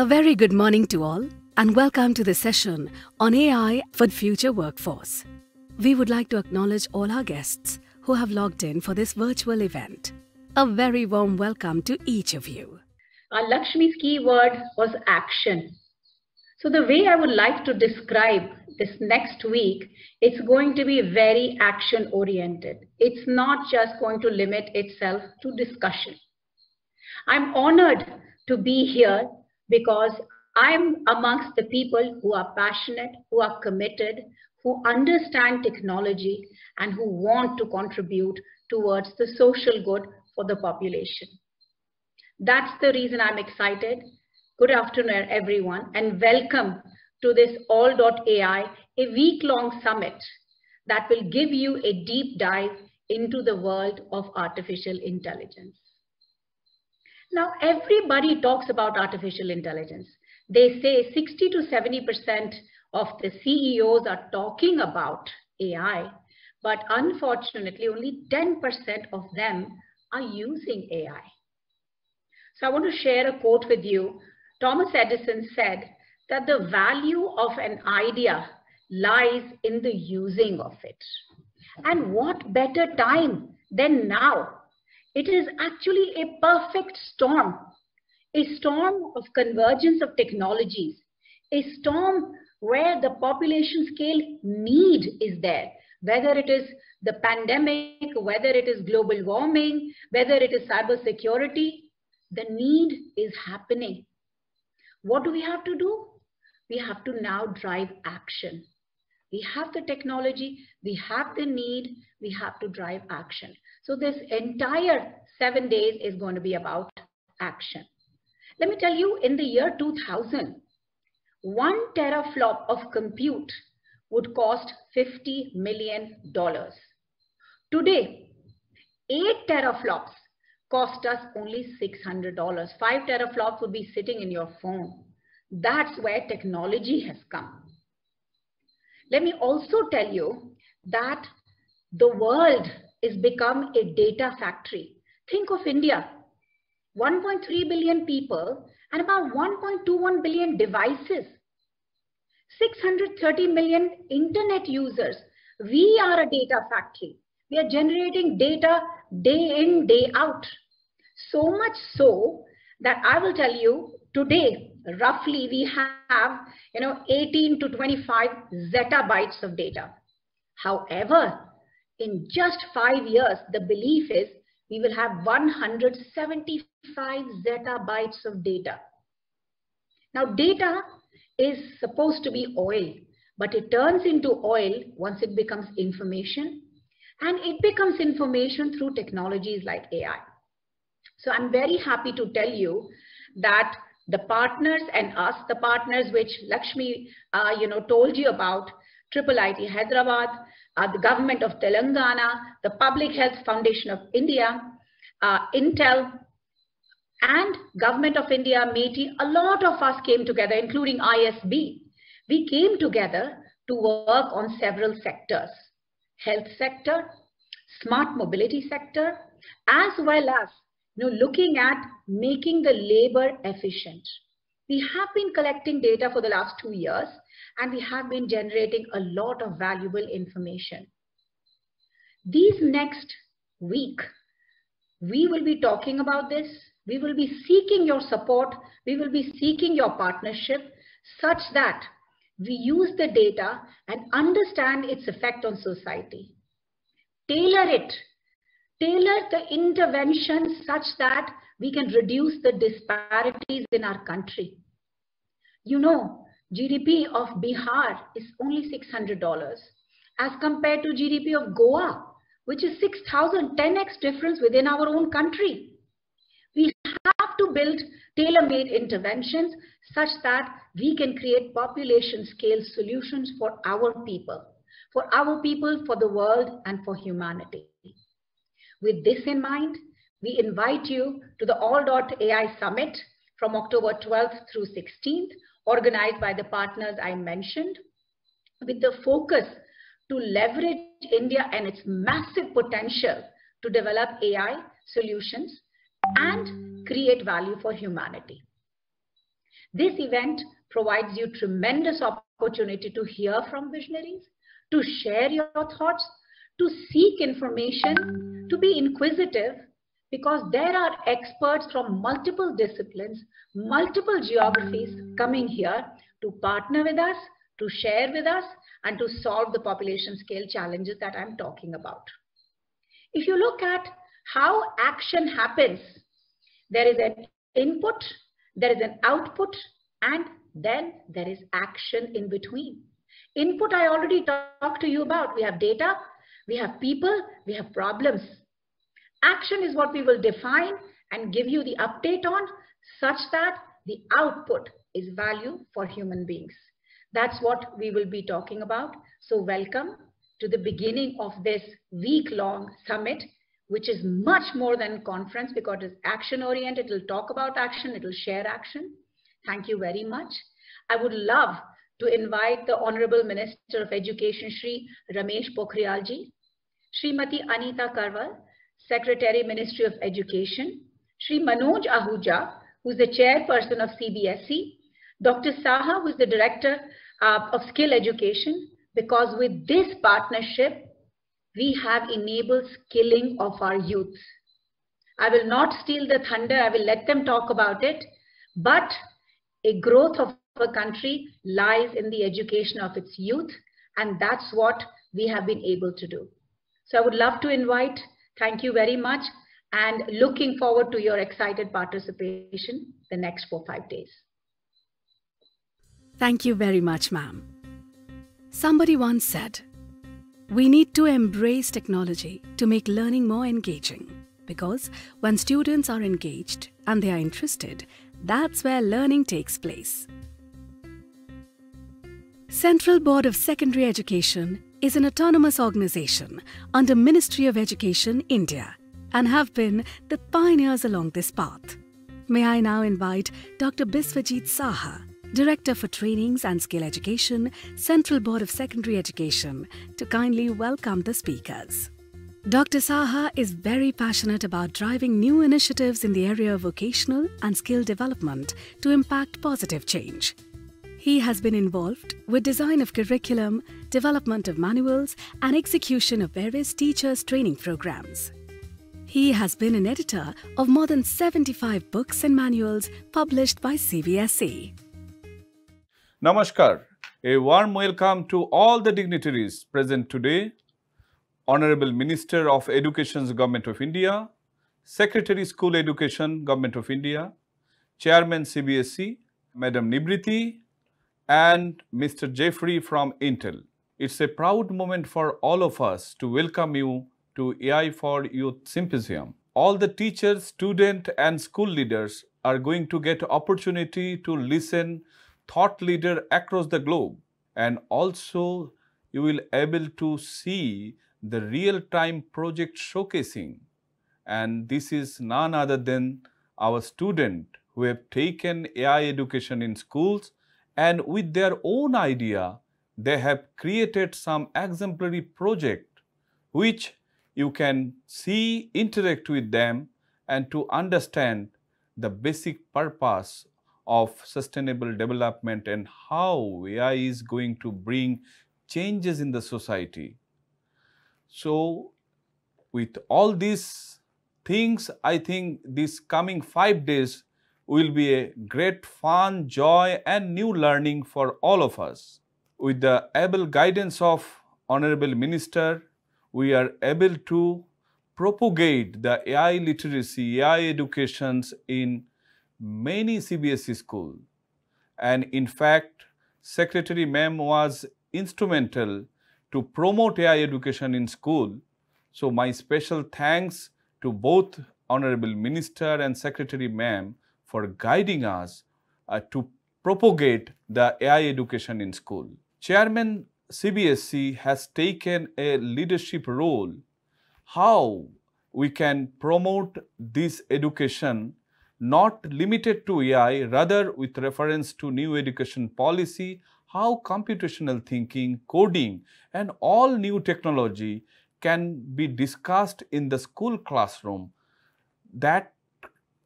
A very good morning to all, and welcome to the session on AI for Future Workforce. We would like to acknowledge all our guests who have logged in for this virtual event. A very warm welcome to each of you. Our Lakshmi's keyword was action. So, the way I would like to describe this next week, it's going to be very action oriented. It's not just going to limit itself to discussion. I'm honored to be here because I'm amongst the people who are passionate, who are committed, who understand technology, and who want to contribute towards the social good for the population. That's the reason I'm excited. Good afternoon, everyone, and welcome to this All.ai, a week-long summit that will give you a deep dive into the world of artificial intelligence. Now, everybody talks about artificial intelligence. They say 60 to 70% of the CEOs are talking about AI, but unfortunately, only 10% of them are using AI. So I want to share a quote with you. Thomas Edison said that the value of an idea lies in the using of it. And what better time than now it is actually a perfect storm, a storm of convergence of technologies, a storm where the population scale need is there, whether it is the pandemic, whether it is global warming, whether it is cyber security, the need is happening. What do we have to do? We have to now drive action. We have the technology, we have the need, we have to drive action. So this entire seven days is going to be about action. Let me tell you, in the year 2000, one teraflop of compute would cost $50 million. Today, eight teraflops cost us only $600. Five teraflops would be sitting in your phone. That's where technology has come. Let me also tell you that the world is become a data factory. Think of India, 1.3 billion people and about 1.21 billion devices, 630 million internet users. We are a data factory. We are generating data day in, day out. So much so that I will tell you today, roughly we have, you know, 18 to 25 zettabytes of data. However, in just five years, the belief is we will have 175 zettabytes of data. Now data is supposed to be oil, but it turns into oil once it becomes information and it becomes information through technologies like AI. So I'm very happy to tell you that the partners and us, the partners which Lakshmi, uh, you know, told you about, Triple IT Hyderabad, uh, the government of Telangana, the Public Health Foundation of India, uh, Intel, and government of India, METI, a lot of us came together, including ISB. We came together to work on several sectors, health sector, smart mobility sector, as well as you know, looking at making the labor efficient. We have been collecting data for the last two years and we have been generating a lot of valuable information. These next week, we will be talking about this. We will be seeking your support. We will be seeking your partnership such that we use the data and understand its effect on society. Tailor it. Tailor the intervention such that we can reduce the disparities in our country. You know, GDP of Bihar is only $600 as compared to GDP of Goa, which is 6,000, 10x difference within our own country. We have to build tailor-made interventions such that we can create population scale solutions for our people, for our people, for the world, and for humanity. With this in mind, we invite you to the All.ai Summit from October 12th through 16th organized by the partners I mentioned, with the focus to leverage India and its massive potential to develop AI solutions and create value for humanity. This event provides you tremendous opportunity to hear from visionaries, to share your thoughts, to seek information, to be inquisitive, because there are experts from multiple disciplines, multiple geographies coming here to partner with us, to share with us, and to solve the population scale challenges that I'm talking about. If you look at how action happens, there is an input, there is an output, and then there is action in between. Input I already talked to you about. We have data, we have people, we have problems. Action is what we will define and give you the update on such that the output is value for human beings. That's what we will be talking about. So welcome to the beginning of this week-long summit, which is much more than conference because it's action-oriented. It'll talk about action. It'll share action. Thank you very much. I would love to invite the Honorable Minister of Education, Sri Ramesh Pokhrialji, Srimati Anita Karwal, Secretary, Ministry of Education, Sri Manoj Ahuja, who's the chairperson of CBSE, Dr. Saha, who's the director uh, of skill education, because with this partnership, we have enabled skilling of our youths. I will not steal the thunder, I will let them talk about it, but a growth of a country lies in the education of its youth, and that's what we have been able to do. So I would love to invite Thank you very much and looking forward to your excited participation the next four, five days. Thank you very much, ma'am. Somebody once said, we need to embrace technology to make learning more engaging because when students are engaged and they are interested, that's where learning takes place. Central Board of Secondary Education is an autonomous organization under Ministry of Education, India, and have been the pioneers along this path. May I now invite Dr. Biswajit Saha, Director for Trainings and Skill Education, Central Board of Secondary Education, to kindly welcome the speakers. Dr. Saha is very passionate about driving new initiatives in the area of vocational and skill development to impact positive change. He has been involved with design of curriculum, development of manuals, and execution of various teachers' training programs. He has been an editor of more than 75 books and manuals published by CBSE. Namaskar. A warm welcome to all the dignitaries present today. Honorable Minister of Education's Government of India, Secretary School Education, Government of India, Chairman CBSE, Madam Nibriti, and Mr. Jeffrey from Intel. It's a proud moment for all of us to welcome you to AI for Youth Symposium. All the teachers, students, and school leaders are going to get opportunity to listen thought leader across the globe and also you will able to see the real-time project showcasing and this is none other than our student who have taken AI education in schools and with their own idea, they have created some exemplary project which you can see, interact with them and to understand the basic purpose of sustainable development and how AI is going to bring changes in the society. So, with all these things, I think these coming five days will be a great fun, joy and new learning for all of us. With the able guidance of Honorable Minister, we are able to propagate the AI literacy, AI educations in many CBSE schools. And in fact, Secretary Ma'am was instrumental to promote AI education in school. So my special thanks to both Honorable Minister and Secretary Ma'am for guiding us uh, to propagate the AI education in school. Chairman CBSC has taken a leadership role how we can promote this education not limited to AI, rather with reference to new education policy, how computational thinking, coding and all new technology can be discussed in the school classroom that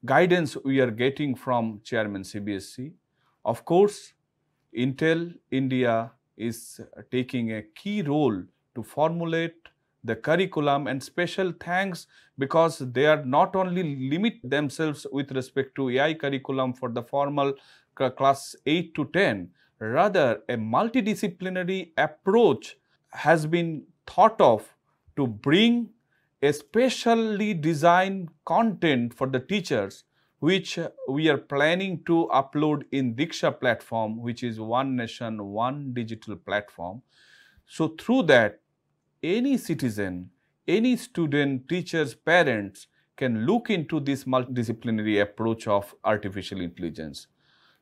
guidance we are getting from chairman CBSC. Of course, Intel India is taking a key role to formulate the curriculum and special thanks because they are not only limit themselves with respect to AI curriculum for the formal class 8 to 10, rather a multidisciplinary approach has been thought of to bring a specially designed content for the teachers which we are planning to upload in Diksha platform, which is One Nation, One Digital platform. So through that, any citizen, any student, teachers, parents can look into this multidisciplinary approach of artificial intelligence.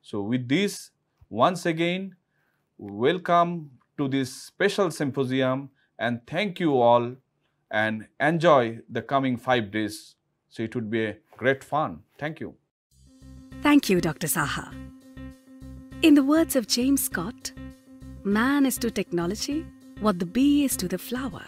So with this, once again, welcome to this special symposium and thank you all and enjoy the coming five days. So it would be a great fun. Thank you. Thank you, Dr. Saha. In the words of James Scott, man is to technology what the bee is to the flower.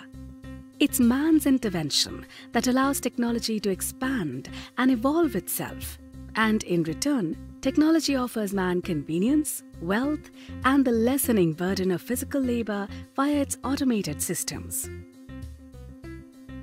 It's man's intervention that allows technology to expand and evolve itself. And in return, technology offers man convenience, wealth, and the lessening burden of physical labor via its automated systems.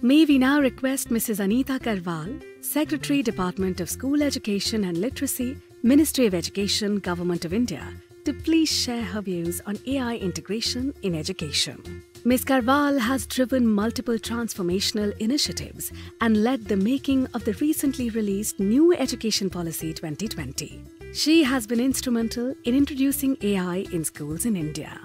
May we now request Mrs. Anita Karwal, Secretary, Department of School Education and Literacy, Ministry of Education, Government of India, to please share her views on AI integration in education. Ms. Karwal has driven multiple transformational initiatives and led the making of the recently released New Education Policy 2020. She has been instrumental in introducing AI in schools in India.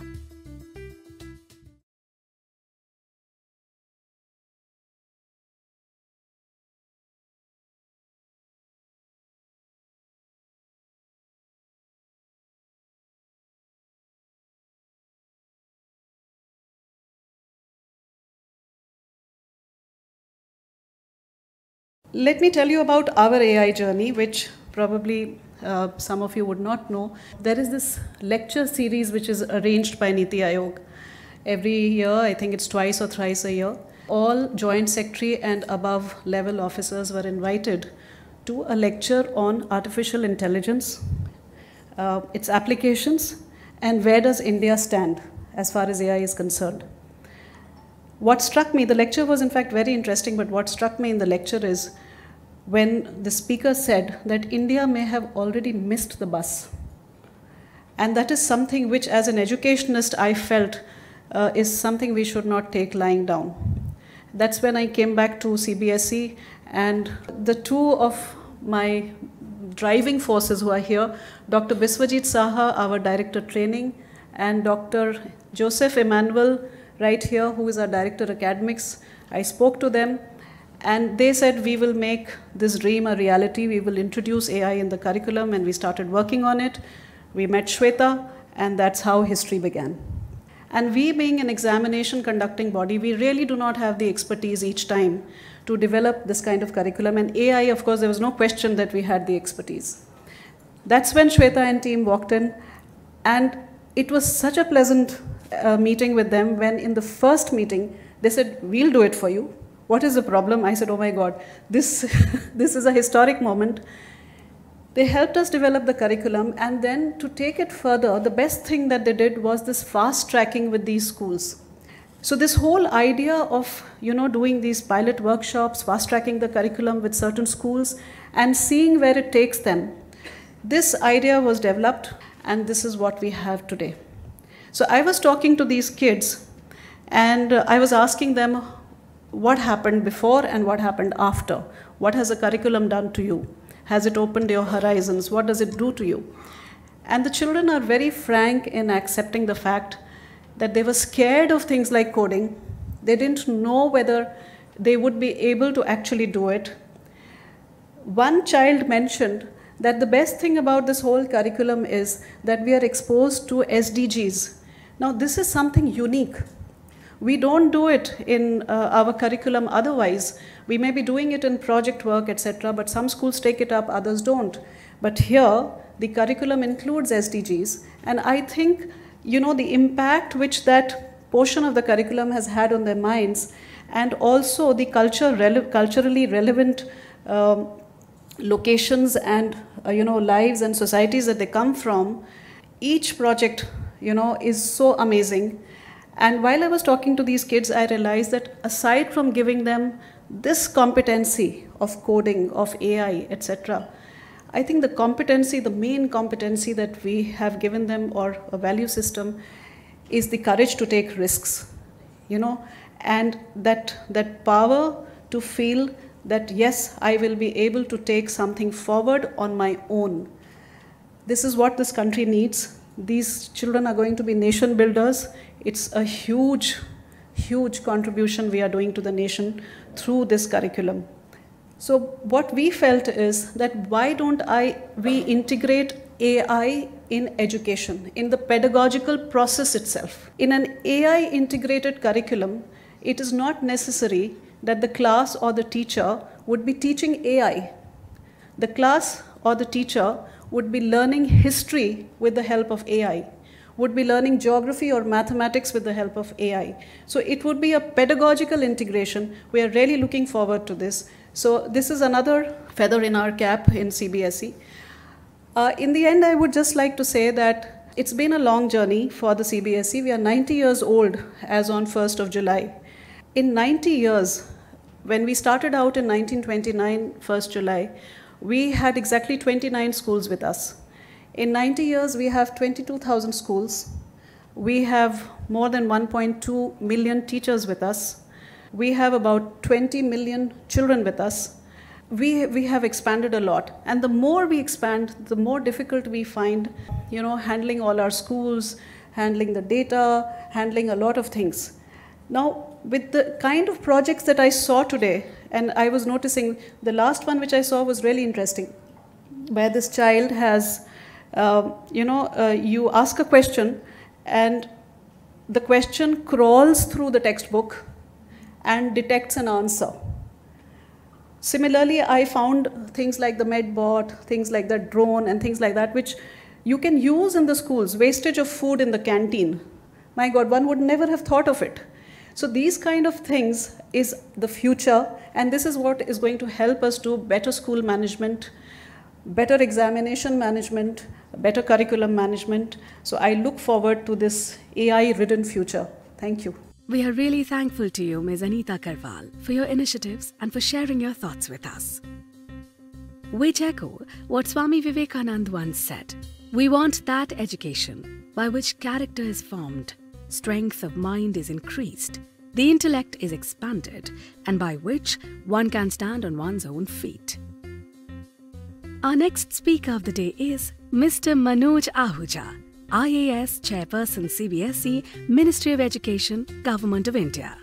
Let me tell you about our AI journey, which probably uh, some of you would not know. There is this lecture series which is arranged by Niti Aayog. Every year, I think it's twice or thrice a year, all joint secretary and above level officers were invited to a lecture on artificial intelligence, uh, its applications, and where does India stand as far as AI is concerned. What struck me, the lecture was in fact very interesting, but what struck me in the lecture is when the speaker said that India may have already missed the bus. And that is something which, as an educationist, I felt uh, is something we should not take lying down. That's when I came back to CBSE, and the two of my driving forces who are here Dr. Biswajit Saha, our director training, and Dr. Joseph Emmanuel, right here, who is our director academics. I spoke to them and they said, we will make this dream a reality. We will introduce AI in the curriculum, and we started working on it. We met Shweta, and that's how history began. And we, being an examination conducting body, we really do not have the expertise each time to develop this kind of curriculum. And AI, of course, there was no question that we had the expertise. That's when Shweta and team walked in, and it was such a pleasant uh, meeting with them when, in the first meeting, they said, We'll do it for you. What is the problem? I said, oh my God, this, this is a historic moment. They helped us develop the curriculum and then to take it further, the best thing that they did was this fast tracking with these schools. So this whole idea of, you know, doing these pilot workshops, fast tracking the curriculum with certain schools and seeing where it takes them. This idea was developed and this is what we have today. So I was talking to these kids and I was asking them what happened before and what happened after. What has the curriculum done to you? Has it opened your horizons? What does it do to you? And the children are very frank in accepting the fact that they were scared of things like coding. They didn't know whether they would be able to actually do it. One child mentioned that the best thing about this whole curriculum is that we are exposed to SDGs. Now, this is something unique. We don't do it in uh, our curriculum otherwise. We may be doing it in project work, etc., but some schools take it up, others don't. But here, the curriculum includes SDGs, and I think, you know, the impact which that portion of the curriculum has had on their minds, and also the culture rele culturally relevant um, locations and uh, you know lives and societies that they come from each project you know is so amazing and while I was talking to these kids, I realized that aside from giving them this competency of coding, of AI, etc., I think the competency, the main competency that we have given them or a value system is the courage to take risks, you know, and that, that power to feel that yes, I will be able to take something forward on my own. This is what this country needs. These children are going to be nation builders it's a huge, huge contribution we are doing to the nation through this curriculum. So what we felt is that why don't I, we integrate AI in education, in the pedagogical process itself. In an AI integrated curriculum, it is not necessary that the class or the teacher would be teaching AI. The class or the teacher would be learning history with the help of AI would be learning geography or mathematics with the help of AI. So it would be a pedagogical integration. We are really looking forward to this. So this is another feather in our cap in CBSE. Uh, in the end, I would just like to say that it's been a long journey for the CBSE. We are 90 years old as on 1st of July. In 90 years, when we started out in 1929, 1st July, we had exactly 29 schools with us. In 90 years, we have 22,000 schools. We have more than 1.2 million teachers with us. We have about 20 million children with us. We, we have expanded a lot. And the more we expand, the more difficult we find, you know, handling all our schools, handling the data, handling a lot of things. Now, with the kind of projects that I saw today, and I was noticing the last one which I saw was really interesting, where this child has um, you know, uh, you ask a question and the question crawls through the textbook and detects an answer. Similarly, I found things like the MedBot, things like the drone, and things like that, which you can use in the schools, wastage of food in the canteen. My God, one would never have thought of it. So these kind of things is the future, and this is what is going to help us do better school management better examination management, better curriculum management. So I look forward to this AI ridden future. Thank you. We are really thankful to you, Ms. Anita Karwal, for your initiatives and for sharing your thoughts with us. Which echo what Swami Vivekanand once said We want that education by which character is formed, strength of mind is increased, the intellect is expanded, and by which one can stand on one's own feet. Our next speaker of the day is Mr. Manoj Ahuja, IAS Chairperson CBSE, Ministry of Education, Government of India.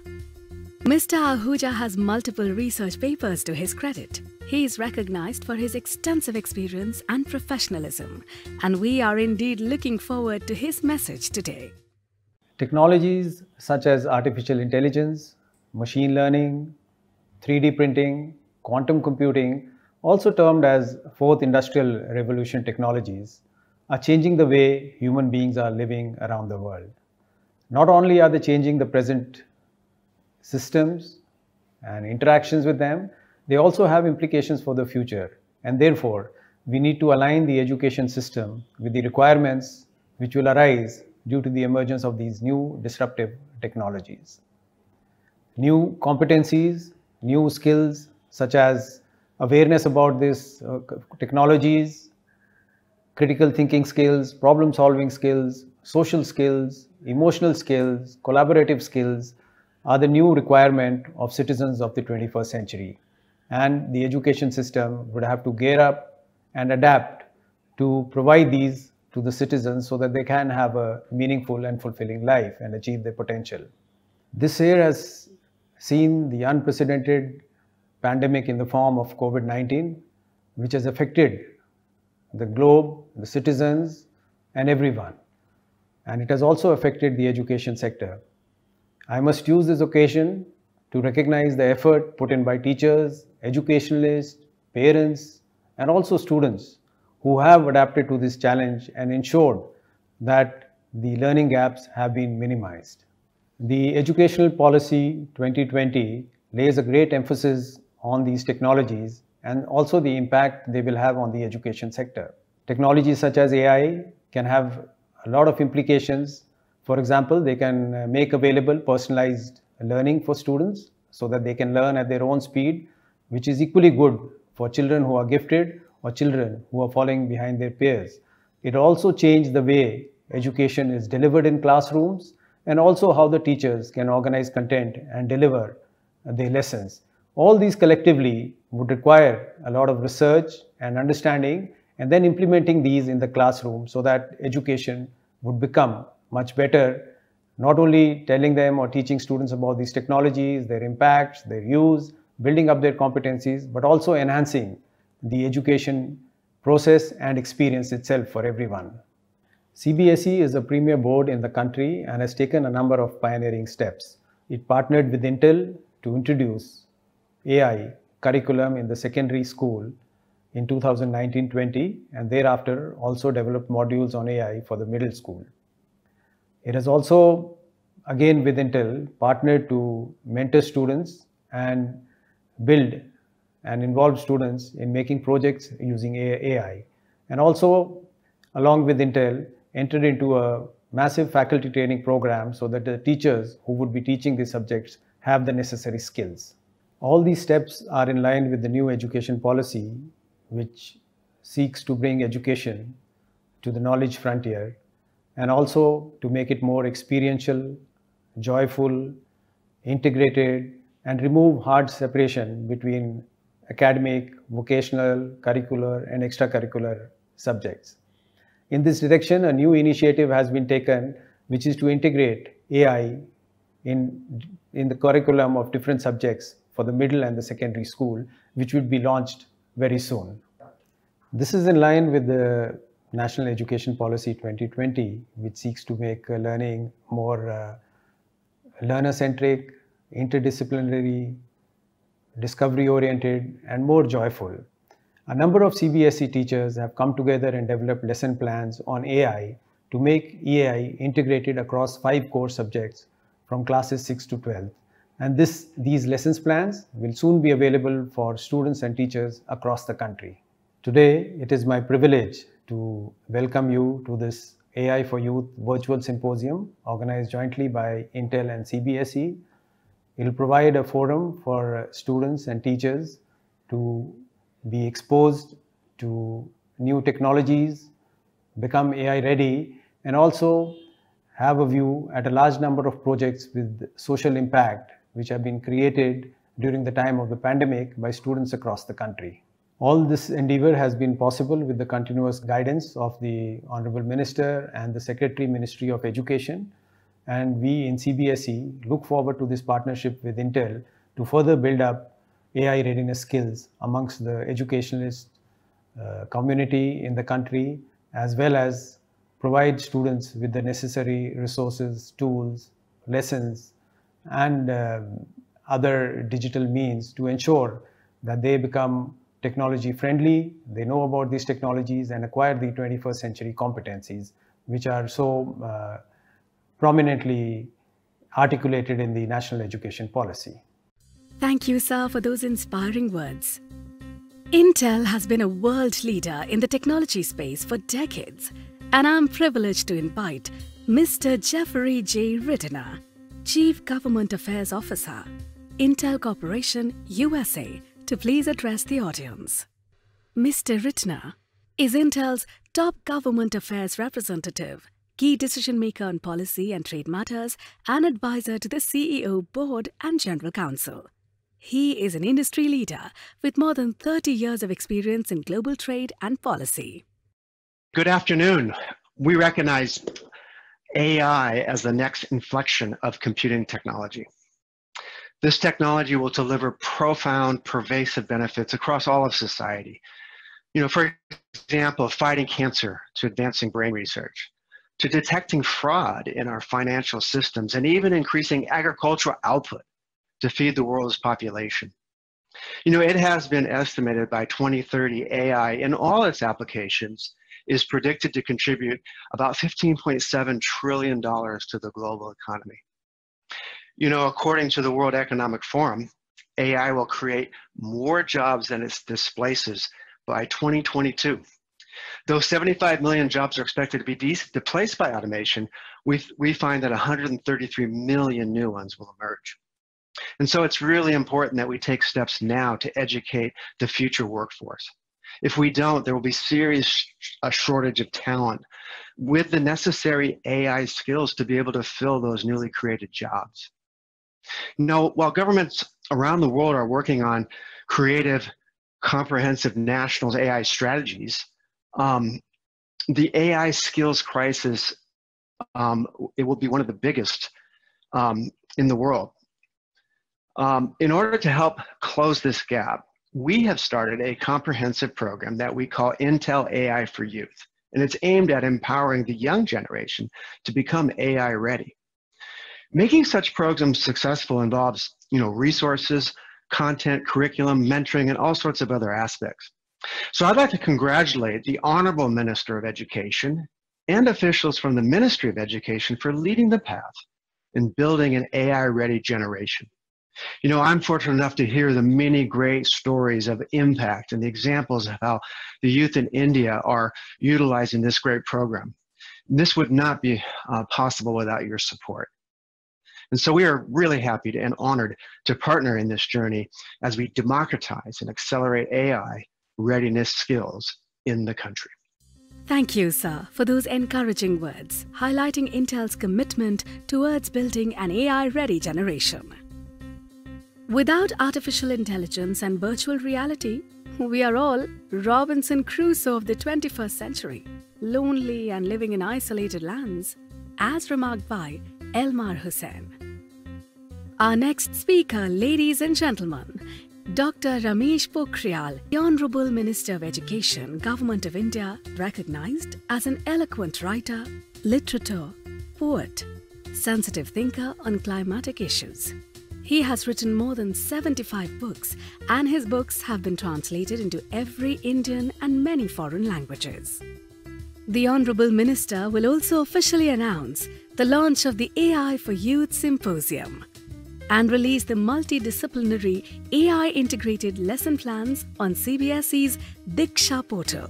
Mr. Ahuja has multiple research papers to his credit. He is recognized for his extensive experience and professionalism, and we are indeed looking forward to his message today. Technologies such as artificial intelligence, machine learning, 3D printing, quantum computing also termed as fourth industrial revolution technologies, are changing the way human beings are living around the world. Not only are they changing the present systems and interactions with them, they also have implications for the future. And therefore, we need to align the education system with the requirements which will arise due to the emergence of these new disruptive technologies. New competencies, new skills such as awareness about these uh, technologies, critical thinking skills, problem solving skills, social skills, emotional skills, collaborative skills are the new requirement of citizens of the 21st century. And the education system would have to gear up and adapt to provide these to the citizens so that they can have a meaningful and fulfilling life and achieve their potential. This year has seen the unprecedented pandemic in the form of COVID-19, which has affected the globe, the citizens, and everyone. And it has also affected the education sector. I must use this occasion to recognize the effort put in by teachers, educationalists, parents, and also students who have adapted to this challenge and ensured that the learning gaps have been minimized. The Educational Policy 2020 lays a great emphasis on these technologies and also the impact they will have on the education sector. Technologies such as AI can have a lot of implications. For example, they can uh, make available personalized learning for students so that they can learn at their own speed, which is equally good for children who are gifted or children who are falling behind their peers. It also changed the way education is delivered in classrooms and also how the teachers can organize content and deliver their lessons. All these collectively would require a lot of research and understanding and then implementing these in the classroom so that education would become much better, not only telling them or teaching students about these technologies, their impacts, their use, building up their competencies, but also enhancing the education process and experience itself for everyone. CBSE is a premier board in the country and has taken a number of pioneering steps. It partnered with Intel to introduce AI curriculum in the secondary school in 2019-20 and thereafter also developed modules on AI for the middle school. It has also, again with Intel, partnered to mentor students and build and involve students in making projects using AI. And also, along with Intel, entered into a massive faculty training program so that the teachers who would be teaching these subjects have the necessary skills. All these steps are in line with the new education policy, which seeks to bring education to the knowledge frontier and also to make it more experiential, joyful, integrated, and remove hard separation between academic, vocational, curricular, and extracurricular subjects. In this direction, a new initiative has been taken, which is to integrate AI in, in the curriculum of different subjects for the middle and the secondary school, which will be launched very soon. This is in line with the National Education Policy 2020, which seeks to make uh, learning more uh, learner-centric, interdisciplinary, discovery-oriented, and more joyful. A number of CBSE teachers have come together and developed lesson plans on AI to make EAI integrated across five core subjects from classes 6 to 12. And this, these lessons plans will soon be available for students and teachers across the country. Today, it is my privilege to welcome you to this AI for Youth virtual symposium organized jointly by Intel and CBSE. It will provide a forum for students and teachers to be exposed to new technologies, become AI ready, and also have a view at a large number of projects with social impact which have been created during the time of the pandemic by students across the country. All this endeavor has been possible with the continuous guidance of the Honorable Minister and the Secretary Ministry of Education. And we in CBSE look forward to this partnership with Intel to further build up AI readiness skills amongst the educationalist uh, community in the country, as well as provide students with the necessary resources, tools, lessons, and uh, other digital means to ensure that they become technology friendly, they know about these technologies and acquire the 21st century competencies which are so uh, prominently articulated in the national education policy. Thank you, sir, for those inspiring words. Intel has been a world leader in the technology space for decades, and I'm privileged to invite Mr. Jeffrey J. Rittener Chief Government Affairs Officer, Intel Corporation, USA, to please address the audience. Mr. Ritner is Intel's top government affairs representative, key decision maker on policy and trade matters, and advisor to the CEO board and general counsel. He is an industry leader with more than 30 years of experience in global trade and policy. Good afternoon. We recognize AI as the next inflection of computing technology. This technology will deliver profound, pervasive benefits across all of society. You know, for example, fighting cancer to advancing brain research, to detecting fraud in our financial systems, and even increasing agricultural output to feed the world's population. You know, it has been estimated by 2030 AI in all its applications is predicted to contribute about $15.7 trillion to the global economy. You know, according to the World Economic Forum, AI will create more jobs than it displaces by 2022. Though 75 million jobs are expected to be displaced by automation, we, we find that 133 million new ones will emerge. And so it's really important that we take steps now to educate the future workforce. If we don't, there will be serious sh- a shortage of talent with the necessary AI skills to be able to fill those newly created jobs. Now, while governments around the world are working on creative, comprehensive national AI strategies, um, the AI skills crisis um, it will be one of the biggest um, in the world. Um, in order to help close this gap, we have started a comprehensive program that we call Intel AI for Youth, and it's aimed at empowering the young generation to become AI ready. Making such programs successful involves, you know, resources, content, curriculum, mentoring, and all sorts of other aspects. So I'd like to congratulate the Honorable Minister of Education and officials from the Ministry of Education for leading the path in building an AI-ready generation. You know, I'm fortunate enough to hear the many great stories of impact and the examples of how the youth in India are utilizing this great program. This would not be uh, possible without your support. And so we are really happy to, and honored to partner in this journey as we democratize and accelerate AI readiness skills in the country. Thank you, sir, for those encouraging words, highlighting Intel's commitment towards building an AI ready generation. Without artificial intelligence and virtual reality, we are all Robinson Crusoe of the 21st century, lonely and living in isolated lands, as remarked by Elmar Hussain. Our next speaker, ladies and gentlemen, Dr. Ramesh Pokhriyal, the Honorable Minister of Education, Government of India, recognized as an eloquent writer, literator, poet, sensitive thinker on climatic issues. He has written more than 75 books, and his books have been translated into every Indian and many foreign languages. The Honorable Minister will also officially announce the launch of the AI for Youth Symposium and release the multidisciplinary AI integrated lesson plans on CBSE's Diksha portal.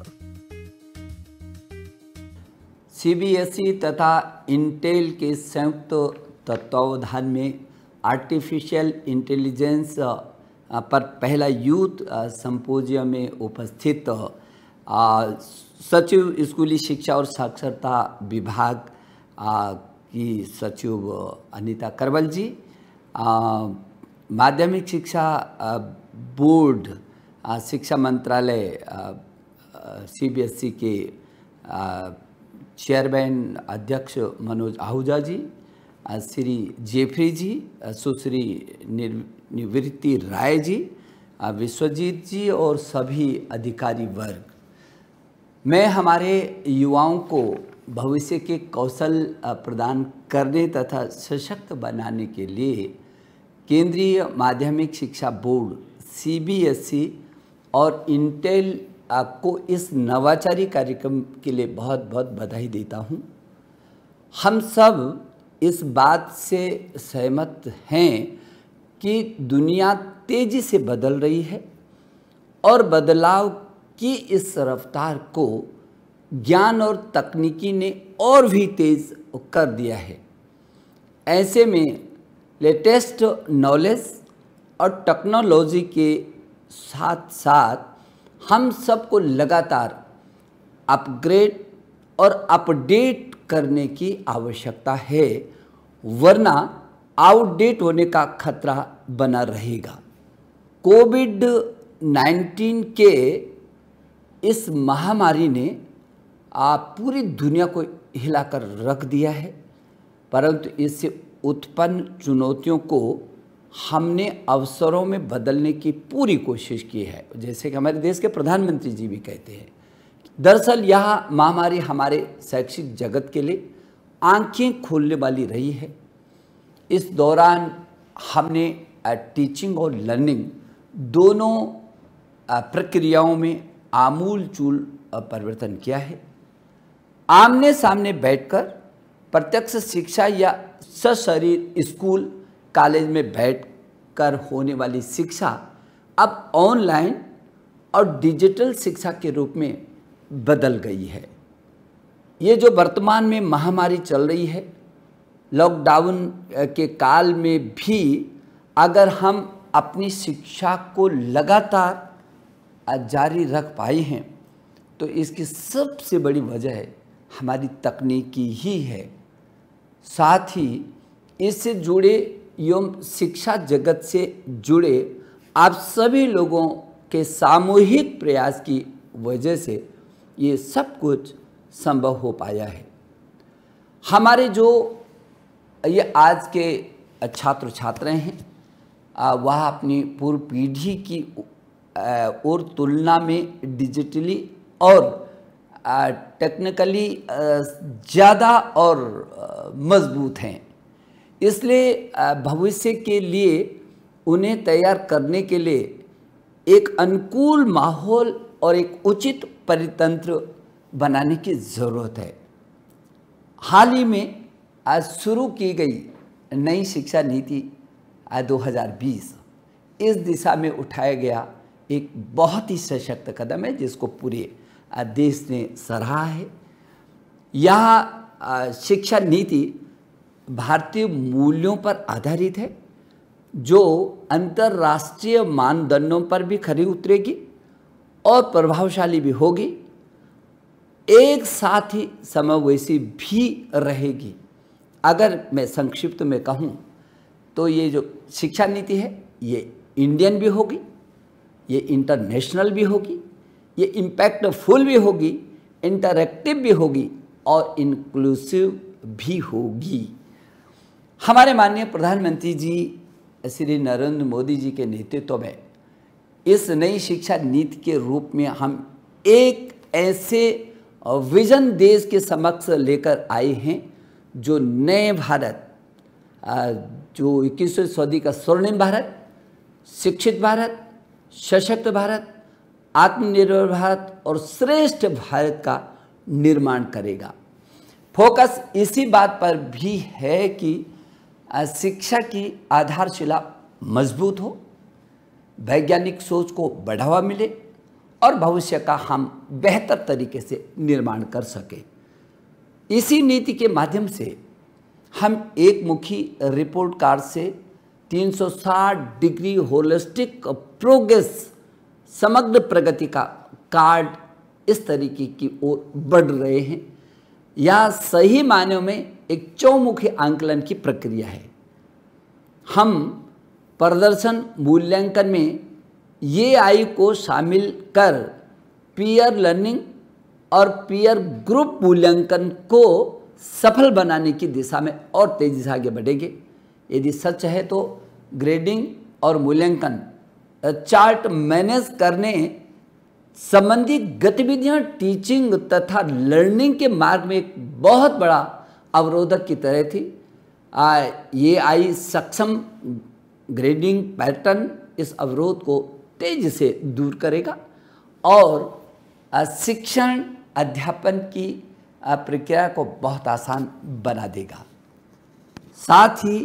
CBSE तथा Intel के संयुक्त तत्वावधान में artificial intelligence पर पहला youth संपोजियम में उपस्थित सचिव स्कूली शिक्षा और साक्षरता विभाग की सचिव अनीता करवल जी माध्यमिक शिक्षा बोर्ड शिक्षा मंत्रालय सीबीएसई के चेयरमैन अध्यक्ष मनोज आहूजा जी श्री जेफरी जी सुश्री निवृत्ति राय जी विश्वजीत जी और सभी अधिकारी वर्ग मैं हमारे युवाओं को भविष्य के कौशल प्रदान करने तथा सशक्त बनाने के लिए केंद्रीय माध्यमिक शिक्षा बोर्ड सीबीएसई और इंटेल आपको इस नवाचारी कार्यक्रम के लिए बहुत बहुत बधाई देता हूँ हम सब इस बात से सहमत हैं कि दुनिया तेज़ी से बदल रही है और बदलाव की इस रफ्तार को ज्ञान और तकनीकी ने और भी तेज़ कर दिया है ऐसे में लेटेस्ट नॉलेज और टेक्नोलॉजी के साथ साथ हम सबको लगातार अपग्रेड और अपडेट करने की आवश्यकता है वरना आउटडेट होने का खतरा बना रहेगा कोविड 19 के इस महामारी ने आप पूरी दुनिया को हिलाकर रख दिया है परंतु इससे उत्पन्न चुनौतियों को हमने अवसरों में बदलने की पूरी कोशिश की है जैसे कि हमारे देश के प्रधानमंत्री जी भी कहते हैं दरअसल यह महामारी हमारे शैक्षिक जगत के लिए आंखें खोलने वाली रही है इस दौरान हमने टीचिंग और लर्निंग दोनों प्रक्रियाओं में आमूल चूल परिवर्तन किया है आमने सामने बैठकर प्रत्यक्ष शिक्षा या सशरीर स्कूल कॉलेज में बैठकर होने वाली शिक्षा अब ऑनलाइन और डिजिटल शिक्षा के रूप में बदल गई है ये जो वर्तमान में महामारी चल रही है लॉकडाउन के काल में भी अगर हम अपनी शिक्षा को लगातार जारी रख पाए हैं तो इसकी सबसे बड़ी वजह हमारी तकनीकी ही है साथ ही इससे जुड़े एवं शिक्षा जगत से जुड़े आप सभी लोगों के सामूहिक प्रयास की वजह से ये सब कुछ संभव हो पाया है हमारे जो ये आज के छात्र छात्राएं हैं वह अपनी पूर्व पीढ़ी की और तुलना में डिजिटली और टेक्निकली ज़्यादा और मजबूत हैं इसलिए भविष्य के लिए उन्हें तैयार करने के लिए एक अनुकूल माहौल और एक उचित परितंत्र बनाने की ज़रूरत है हाल ही में आज शुरू की गई नई शिक्षा नीति आज 2020 इस दिशा में उठाया गया एक बहुत ही सशक्त कदम है जिसको पूरे देश ने सराहा है यह शिक्षा नीति भारतीय मूल्यों पर आधारित है जो अंतर्राष्ट्रीय मानदंडों पर भी खरी उतरेगी और प्रभावशाली भी होगी एक साथ ही समावेशी भी रहेगी अगर मैं संक्षिप्त में कहूँ तो ये जो शिक्षा नीति है ये इंडियन भी होगी ये इंटरनेशनल भी होगी ये इम्पैक्टफुल भी होगी इंटरक्टिव भी होगी और इंक्लूसिव भी होगी हमारे माननीय प्रधानमंत्री जी श्री नरेंद्र मोदी जी के नेतृत्व में इस नई शिक्षा नीति के रूप में हम एक ऐसे विजन देश के समक्ष लेकर आए हैं जो नए भारत जो इक्कीसवें सदी का स्वर्णिम भारत शिक्षित भारत सशक्त भारत आत्मनिर्भर भारत और श्रेष्ठ भारत का निर्माण करेगा फोकस इसी बात पर भी है कि शिक्षा की आधारशिला मजबूत हो वैज्ञानिक सोच को बढ़ावा मिले और भविष्य का हम बेहतर तरीके से निर्माण कर सकें इसी नीति के माध्यम से हम एक मुखी रिपोर्ट कार्ड से 360 डिग्री होलिस्टिक प्रोग्रेस समग्र प्रगति का कार्ड इस तरीके की ओर बढ़ रहे हैं यह सही मायनों में एक चौमुखी आंकलन की प्रक्रिया है हम प्रदर्शन मूल्यांकन में ये आई को शामिल कर पीयर लर्निंग और पीयर ग्रुप मूल्यांकन को सफल बनाने की दिशा में और तेज़ी से आगे बढ़ेंगे यदि सच है तो ग्रेडिंग और मूल्यांकन चार्ट मैनेज करने संबंधी गतिविधियां टीचिंग तथा लर्निंग के मार्ग में एक बहुत बड़ा अवरोधक की तरह थी आ, ये आई सक्षम ग्रेडिंग पैटर्न इस अवरोध को तेज से दूर करेगा और शिक्षण अध्यापन की प्रक्रिया को बहुत आसान बना देगा साथ ही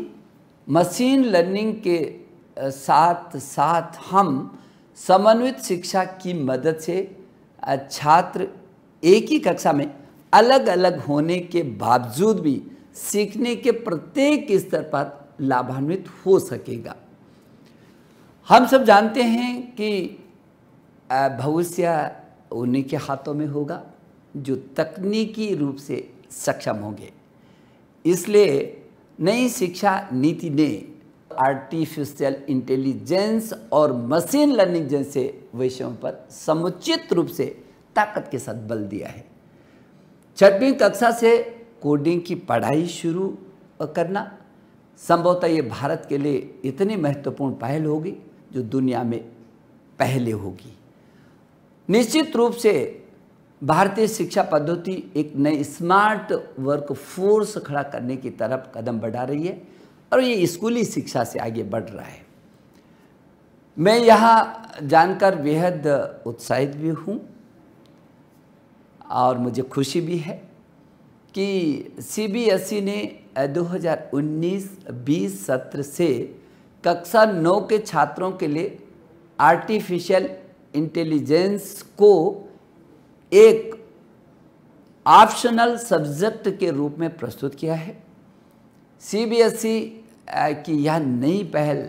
मशीन लर्निंग के साथ साथ हम समन्वित शिक्षा की मदद से छात्र एक ही कक्षा में अलग अलग होने के बावजूद भी सीखने के प्रत्येक स्तर पर लाभान्वित हो सकेगा हम सब जानते हैं कि भविष्य उन्हीं के हाथों में होगा जो तकनीकी रूप से सक्षम होंगे इसलिए नई शिक्षा नीति ने आर्टिफिशियल इंटेलिजेंस और मशीन लर्निंग जैसे विषयों पर समुचित रूप से ताकत के साथ बल दिया है छठवीं कक्षा से कोडिंग की पढ़ाई शुरू करना संभवतः ये भारत के लिए इतनी महत्वपूर्ण पहल होगी जो दुनिया में पहले होगी निश्चित रूप से भारतीय शिक्षा पद्धति एक नई स्मार्ट वर्क फोर्स खड़ा करने की तरफ कदम बढ़ा रही है और ये स्कूली शिक्षा से आगे बढ़ रहा है मैं यहाँ जानकर बेहद उत्साहित भी हूँ और मुझे खुशी भी है कि सीबीएसई ने 2019-20 सत्र से कक्षा 9 के छात्रों के लिए आर्टिफिशियल इंटेलिजेंस को एक ऑप्शनल सब्जेक्ट के रूप में प्रस्तुत किया है सीबीएसई की यह नई पहल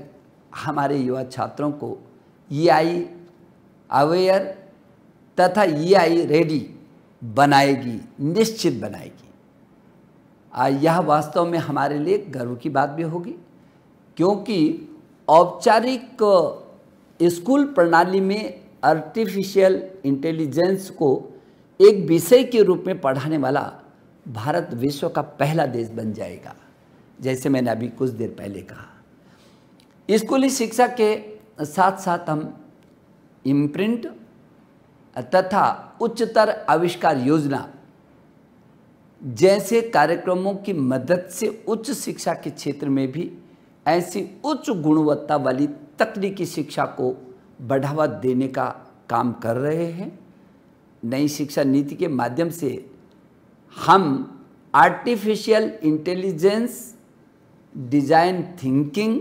हमारे युवा छात्रों को ई आई अवेयर तथा ई आई रेडी बनाएगी निश्चित बनाएगी यह वास्तव में हमारे लिए गर्व की बात भी होगी क्योंकि औपचारिक स्कूल प्रणाली में आर्टिफिशियल इंटेलिजेंस को एक विषय के रूप में पढ़ाने वाला भारत विश्व का पहला देश बन जाएगा जैसे मैंने अभी कुछ देर पहले कहा स्कूली शिक्षा के साथ साथ हम इम्प्रिंट तथा उच्चतर आविष्कार योजना जैसे कार्यक्रमों की मदद से उच्च शिक्षा के क्षेत्र में भी ऐसी उच्च गुणवत्ता वाली तकनीकी शिक्षा को बढ़ावा देने का काम कर रहे हैं नई शिक्षा नीति के माध्यम से हम artificial intelligence design thinking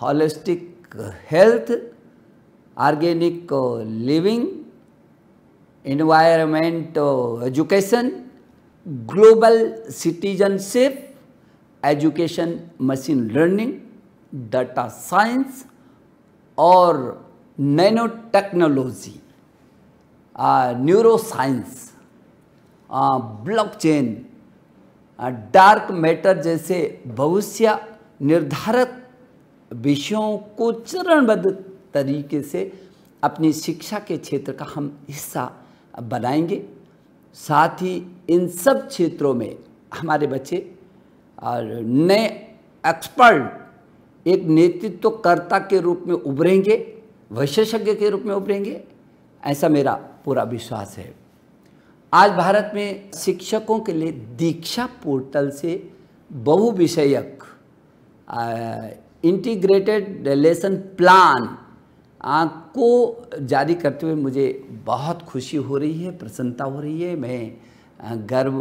holistic health organic living environment education global citizenship education machine learning data science और nano technology neuro science blockchain dark matter जैसे भविष्य निर्धारित विषयों को चरणबद्ध तरीके से अपनी शिक्षा के क्षेत्र का हम हिस्सा बनाएंगे साथ ही इन सब क्षेत्रों में हमारे बच्चे और नए एक्सपर्ट एक नेतृत्वकर्ता के रूप में उभरेंगे विशेषज्ञ के रूप में उभरेंगे ऐसा मेरा पूरा विश्वास है आज भारत में शिक्षकों के लिए दीक्षा पोर्टल से बहुविषयक इंटीग्रेटेड लेसन प्लान आँख को जारी करते हुए मुझे बहुत खुशी हो रही है प्रसन्नता हो रही है मैं गर्व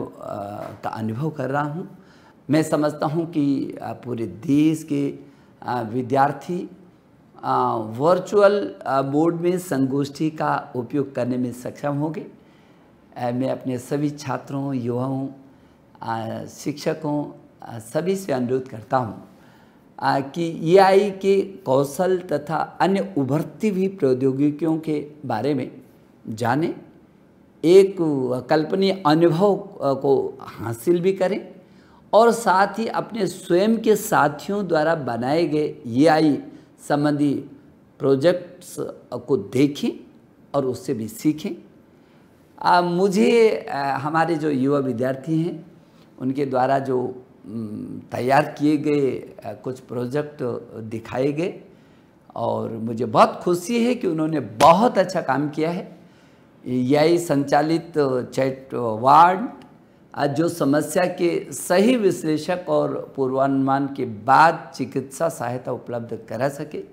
का अनुभव कर रहा हूँ मैं समझता हूँ कि पूरे देश के विद्यार्थी वर्चुअल बोर्ड में संगोष्ठी का उपयोग करने में सक्षम होंगे मैं अपने सभी छात्रों युवाओं शिक्षकों सभी से अनुरोध करता हूँ कि आई e के कौशल तथा अन्य उभरती हुई प्रौद्योगिकियों के बारे में जाने एक कल्पनीय अनुभव को हासिल भी करें और साथ ही अपने स्वयं के साथियों द्वारा बनाए गए आई e संबंधी प्रोजेक्ट्स को देखें और उससे भी सीखें आ, मुझे आ, हमारे जो युवा विद्यार्थी हैं उनके द्वारा जो तैयार किए गए कुछ प्रोजेक्ट दिखाए गए और मुझे बहुत खुशी है कि उन्होंने बहुत अच्छा काम किया है यही संचालित चैट वार्ड जो समस्या के सही विश्लेषक और पूर्वानुमान के बाद चिकित्सा सहायता उपलब्ध करा सके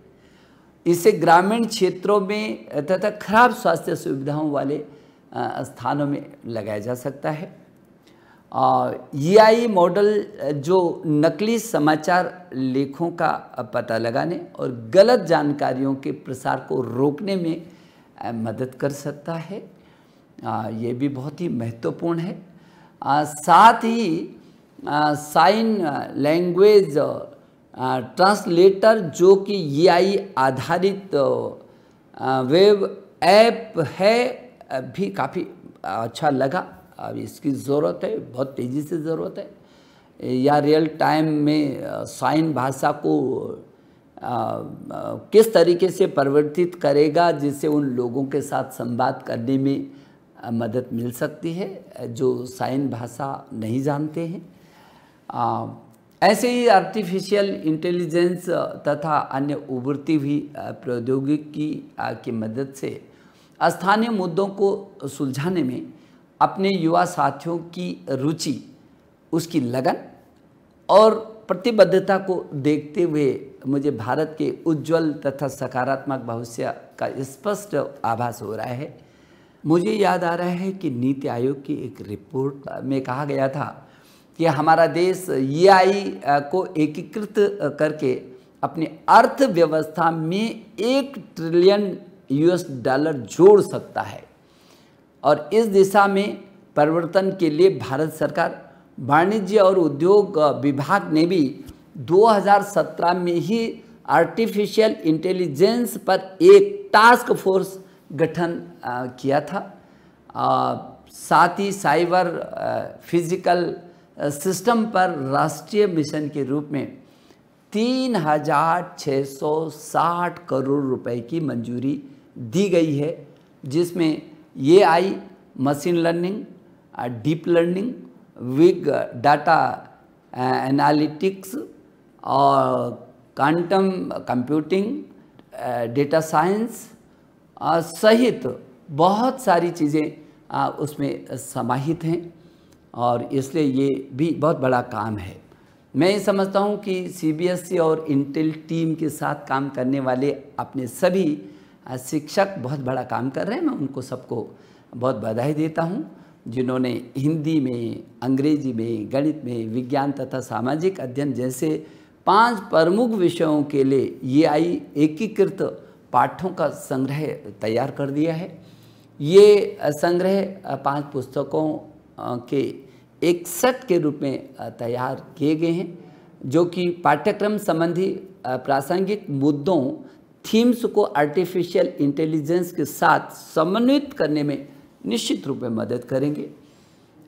इसे ग्रामीण क्षेत्रों में तथा खराब स्वास्थ्य सुविधाओं वाले स्थानों में लगाया जा सकता है ई मॉडल e जो नकली समाचार लेखों का पता लगाने और गलत जानकारियों के प्रसार को रोकने में मदद कर सकता है ये भी बहुत ही महत्वपूर्ण है साथ ही साइन लैंग्वेज ट्रांसलेटर जो कि ई e आधारित वेब ऐप है भी काफ़ी अच्छा लगा अब इसकी ज़रूरत है बहुत तेज़ी से ज़रूरत है या रियल टाइम में साइन भाषा को आ, आ, किस तरीके से परिवर्तित करेगा जिससे उन लोगों के साथ संवाद करने में आ, मदद मिल सकती है जो साइन भाषा नहीं जानते हैं आ, ऐसे ही आर्टिफिशियल इंटेलिजेंस तथा अन्य उभरती हुई प्रौद्योगिकी की मदद से स्थानीय मुद्दों को सुलझाने में अपने युवा साथियों की रुचि उसकी लगन और प्रतिबद्धता को देखते हुए मुझे भारत के उज्जवल तथा सकारात्मक भविष्य का स्पष्ट आभास हो रहा है मुझे याद आ रहा है कि नीति आयोग की एक रिपोर्ट में कहा गया था कि हमारा देश ई e को एकीकृत करके अपनी अर्थव्यवस्था में एक ट्रिलियन यूएस डॉलर जोड़ सकता है और इस दिशा में परिवर्तन के लिए भारत सरकार वाणिज्य और उद्योग विभाग ने भी 2017 में ही आर्टिफिशियल इंटेलिजेंस पर एक टास्क फोर्स गठन किया था साथ ही साइबर फिजिकल सिस्टम पर राष्ट्रीय मिशन के रूप में 3660 करोड़ रुपए की मंजूरी दी गई है जिसमें ये आई machine learning deep learning big data analytics और क्वांटम कंप्यूटिंग डेटा साइंस सहित बहुत सारी चीज़ें उसमें समाहित हैं और इसलिए ये भी बहुत बड़ा काम है मैं ये समझता हूँ कि सीबीएसई e और इंटेल टीम के साथ काम करने वाले अपने सभी शिक्षक बहुत बड़ा काम कर रहे हैं मैं उनको सबको बहुत बधाई देता हूँ जिन्होंने हिंदी में अंग्रेजी में गणित में विज्ञान तथा सामाजिक अध्ययन जैसे पांच प्रमुख विषयों के लिए ये आई एकीकृत पाठों का संग्रह तैयार कर दिया है ये संग्रह पांच पुस्तकों के एक सेट के रूप में तैयार किए गए हैं जो कि पाठ्यक्रम संबंधी प्रासंगिक मुद्दों थीम्स को आर्टिफिशियल इंटेलिजेंस के साथ समन्वित करने में निश्चित रूप में मदद करेंगे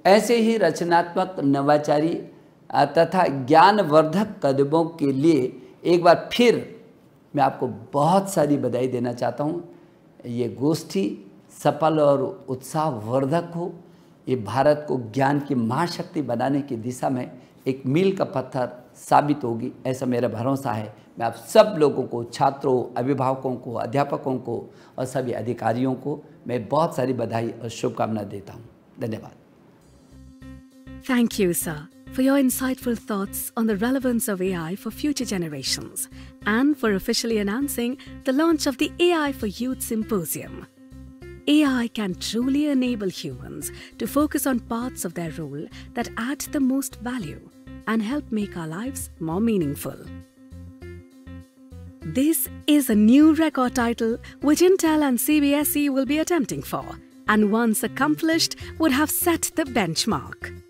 ऐसे ही रचनात्मक नवाचारी तथा ज्ञानवर्धक कदमों के लिए एक बार फिर मैं आपको बहुत सारी बधाई देना चाहता हूँ ये गोष्ठी सफल और उत्साहवर्धक हो ये भारत को ज्ञान की महाशक्ति बनाने की दिशा में एक मील का पत्थर साबित होगी ऐसा मेरा भरोसा है मैं आप सब लोगों को छात्रों अभिभावकों को अध्यापकों को और सभी अधिकारियों को मैं बहुत सारी बधाई और शुभकामना देता हूँ धन्यवाद thank you sir for your insightful thoughts on the relevance of AI for future generations and for officially announcing the launch of the AI for Youth Symposium. AI can truly enable humans to focus on parts of their role that add the most value and help make our lives more meaningful. This is a new record title which Intel and CBSE will be attempting for, and once accomplished, would have set the benchmark.